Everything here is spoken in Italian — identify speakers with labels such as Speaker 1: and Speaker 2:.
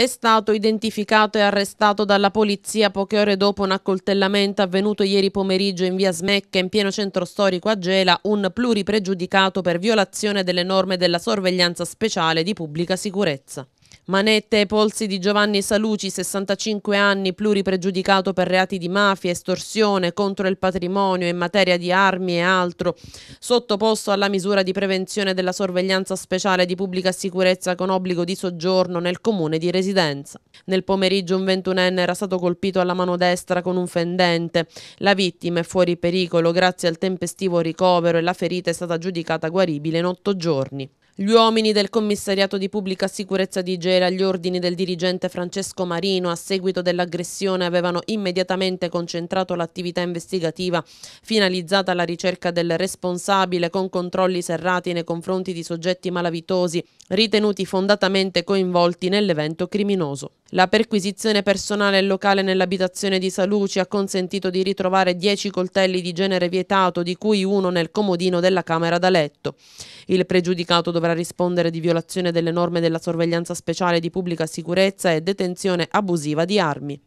Speaker 1: è stato identificato e arrestato dalla polizia poche ore dopo un accoltellamento avvenuto ieri pomeriggio in via Smecca in pieno centro storico a Gela un pluripregiudicato per violazione delle norme della sorveglianza speciale di pubblica sicurezza. Manette ai polsi di Giovanni Saluci, 65 anni, pluripregiudicato per reati di mafia, estorsione, contro il patrimonio in materia di armi e altro, sottoposto alla misura di prevenzione della sorveglianza speciale di pubblica sicurezza con obbligo di soggiorno nel comune di residenza. Nel pomeriggio un ventunenne era stato colpito alla mano destra con un fendente. La vittima è fuori pericolo grazie al tempestivo ricovero e la ferita è stata giudicata guaribile in otto giorni. Gli uomini del commissariato di pubblica sicurezza di Gera agli ordini del dirigente Francesco Marino a seguito dell'aggressione avevano immediatamente concentrato l'attività investigativa finalizzata alla ricerca del responsabile con controlli serrati nei confronti di soggetti malavitosi ritenuti fondatamente coinvolti nell'evento criminoso. La perquisizione personale e locale nell'abitazione di Saluci ha consentito di ritrovare dieci coltelli di genere vietato, di cui uno nel comodino della camera da letto. Il pregiudicato dovrà rispondere di violazione delle norme della sorveglianza speciale di pubblica sicurezza e detenzione abusiva di armi.